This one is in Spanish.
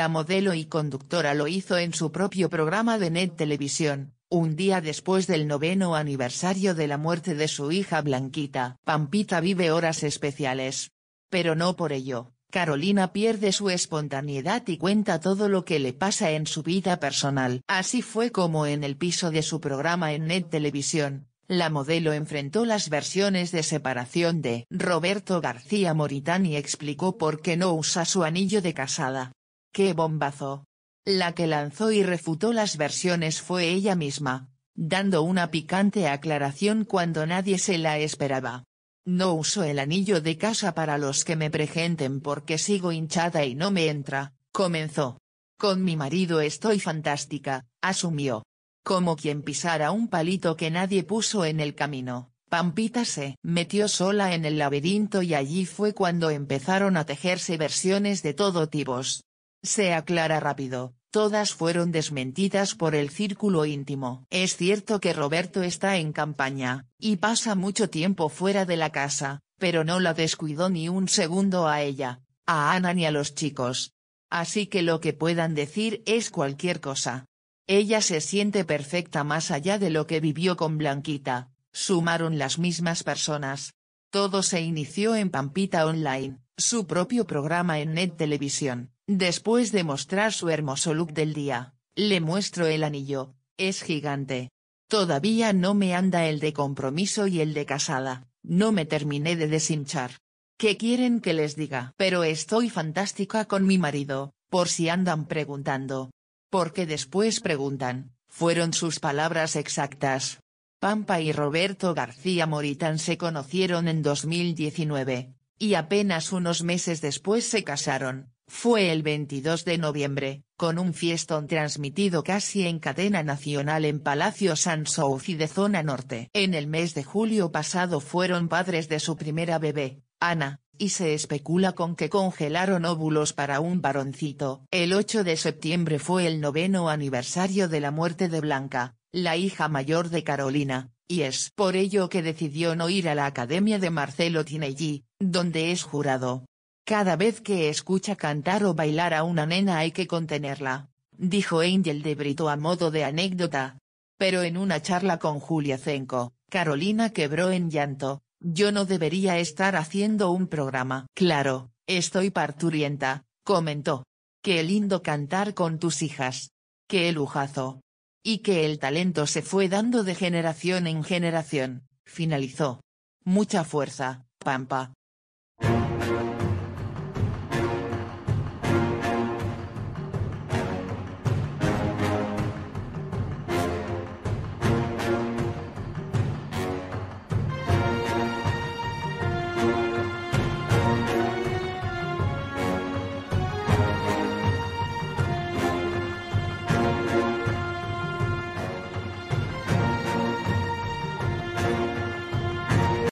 la modelo y conductora lo hizo en su propio programa de Net Televisión, un día después del noveno aniversario de la muerte de su hija Blanquita. Pampita vive horas especiales. Pero no por ello, Carolina pierde su espontaneidad y cuenta todo lo que le pasa en su vida personal. Así fue como en el piso de su programa en Net Televisión, la modelo enfrentó las versiones de separación de Roberto García Moritán y explicó por qué no usa su anillo de casada. ¡Qué bombazo! La que lanzó y refutó las versiones fue ella misma, dando una picante aclaración cuando nadie se la esperaba. No uso el anillo de casa para los que me presenten porque sigo hinchada y no me entra, comenzó. Con mi marido estoy fantástica, asumió. Como quien pisara un palito que nadie puso en el camino, Pampita se metió sola en el laberinto y allí fue cuando empezaron a tejerse versiones de todo tipos. Se aclara rápido, todas fueron desmentidas por el círculo íntimo. Es cierto que Roberto está en campaña, y pasa mucho tiempo fuera de la casa, pero no la descuidó ni un segundo a ella, a Ana ni a los chicos. Así que lo que puedan decir es cualquier cosa. Ella se siente perfecta más allá de lo que vivió con Blanquita, sumaron las mismas personas. Todo se inició en Pampita Online, su propio programa en Net Televisión. Después de mostrar su hermoso look del día, le muestro el anillo, es gigante. Todavía no me anda el de compromiso y el de casada, no me terminé de deshinchar. ¿Qué quieren que les diga? Pero estoy fantástica con mi marido, por si andan preguntando. Porque después preguntan, fueron sus palabras exactas. Pampa y Roberto García Moritán se conocieron en 2019, y apenas unos meses después se casaron, fue el 22 de noviembre, con un fiestón transmitido casi en cadena nacional en Palacio San y de Zona Norte. En el mes de julio pasado fueron padres de su primera bebé, Ana, y se especula con que congelaron óvulos para un varoncito. El 8 de septiembre fue el noveno aniversario de la muerte de Blanca, la hija mayor de Carolina, y es por ello que decidió no ir a la academia de Marcelo Tinelli, donde es jurado. Cada vez que escucha cantar o bailar a una nena hay que contenerla, dijo Angel de Brito a modo de anécdota. Pero en una charla con Julia Zenko, Carolina quebró en llanto, yo no debería estar haciendo un programa. Claro, estoy parturienta, comentó. Qué lindo cantar con tus hijas. Qué lujazo. Y que el talento se fue dando de generación en generación, finalizó. Mucha fuerza, Pampa.